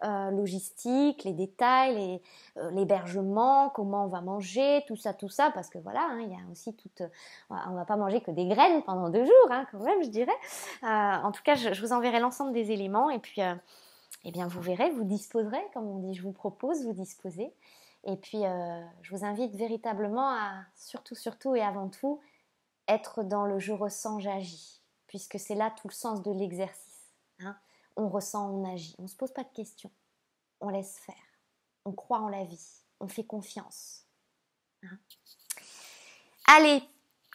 Euh, logistique, les détails, euh, l'hébergement, comment on va manger, tout ça, tout ça, parce que voilà, hein, il y a aussi toute, euh, on va pas manger que des graines pendant deux jours, hein, quand même, je dirais. en tout cas, je, vous enverrai l'ensemble des éléments et puis, eh bien, vous verrez, vous disposerez, comme on dit, je vous propose, vous disposez. Et puis, je vous invite véritablement à, surtout, surtout et avant tout, être dans le je ressens, j'agis, puisque c'est là tout le sens de l'exercice. Hein on ressent, on agit. On ne se pose pas de questions. On laisse faire. On croit en la vie. On fait confiance. Hein. Allez,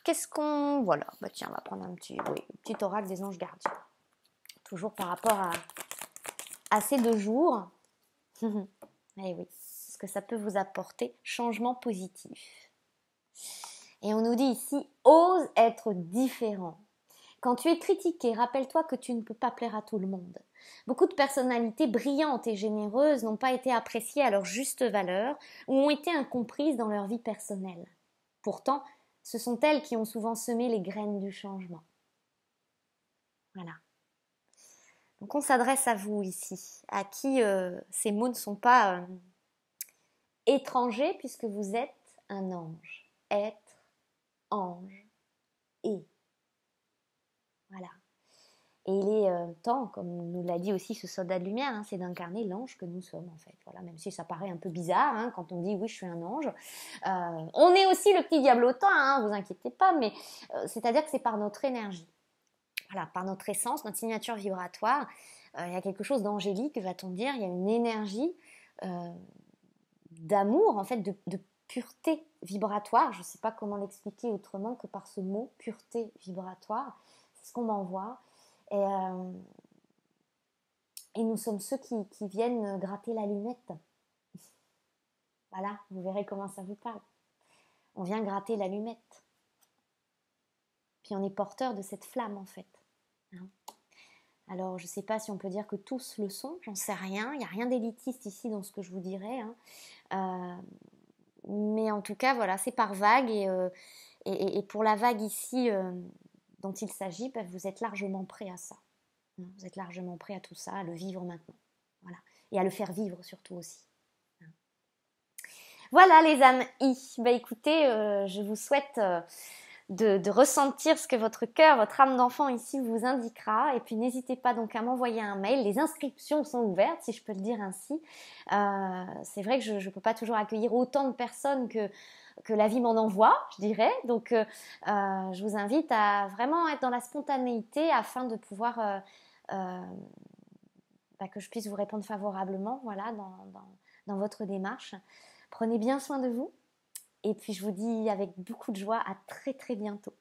qu'est-ce qu'on... Voilà, bah, tiens, on va prendre un petit, oui, oracle des anges gardiens. Toujours par rapport à, à ces deux jours. Eh oui, ce que ça peut vous apporter, changement positif. Et on nous dit ici, ose être différent. Quand tu es critiqué, rappelle-toi que tu ne peux pas plaire à tout le monde. Beaucoup de personnalités brillantes et généreuses n'ont pas été appréciées à leur juste valeur ou ont été incomprises dans leur vie personnelle. Pourtant, ce sont elles qui ont souvent semé les graines du changement. Voilà. Donc on s'adresse à vous ici, à qui euh, ces mots ne sont pas euh, étrangers puisque vous êtes un ange. Être, ange, et. Voilà. Et il est euh, temps, comme nous l'a dit aussi ce soldat de lumière, hein, c'est d'incarner l'ange que nous sommes en fait. Voilà, même si ça paraît un peu bizarre hein, quand on dit oui je suis un ange. Euh, on est aussi le petit temps, ne hein, vous inquiétez pas, mais euh, c'est-à-dire que c'est par notre énergie, voilà, par notre essence, notre signature vibratoire. il y a quelque chose d'angélique, va-t-on dire. Il y a une énergie d'amour en fait, de, de pureté vibratoire. Je ne sais pas comment l'expliquer autrement que par ce mot pureté vibratoire. C'est ce qu'on m'envoie euh, et, nous sommes ceux qui, viennent gratter la lunette. Voilà, vous verrez comment ça vous parle. On vient gratter la l'allumette. Puis on est porteur de cette flamme en fait. Hein. Alors je ne sais pas si on peut dire que tous le sont, j'en sais rien. Il n'y a rien d'élitiste ici dans ce que je vous dirais. Hein. Euh, mais en tout cas, voilà, c'est par vague. Et, euh, pour la vague ici, dont il s'agit, hein, vous êtes largement prêt à ça. Vous êtes largement prêt à tout ça, à le vivre maintenant. Voilà. Et à le faire vivre surtout aussi. Hein. Voilà les amis. Ben écoutez, euh, je vous souhaite euh, de, ressentir ce que votre cœur, votre âme d'enfant ici vous indiquera. Et puis n'hésitez pas donc à m'envoyer un mail. Les inscriptions sont ouvertes, si je peux le dire ainsi. Euh, c'est vrai que je ne peux pas toujours accueillir autant de personnes que que la vie m'en envoie, je dirais. Donc, euh, euh, je vous invite à vraiment être dans la spontanéité afin de pouvoir euh, bah, que je puisse vous répondre favorablement, voilà, dans, votre démarche. Prenez bien soin de vous, et puis je vous dis avec beaucoup de joie à très très bientôt.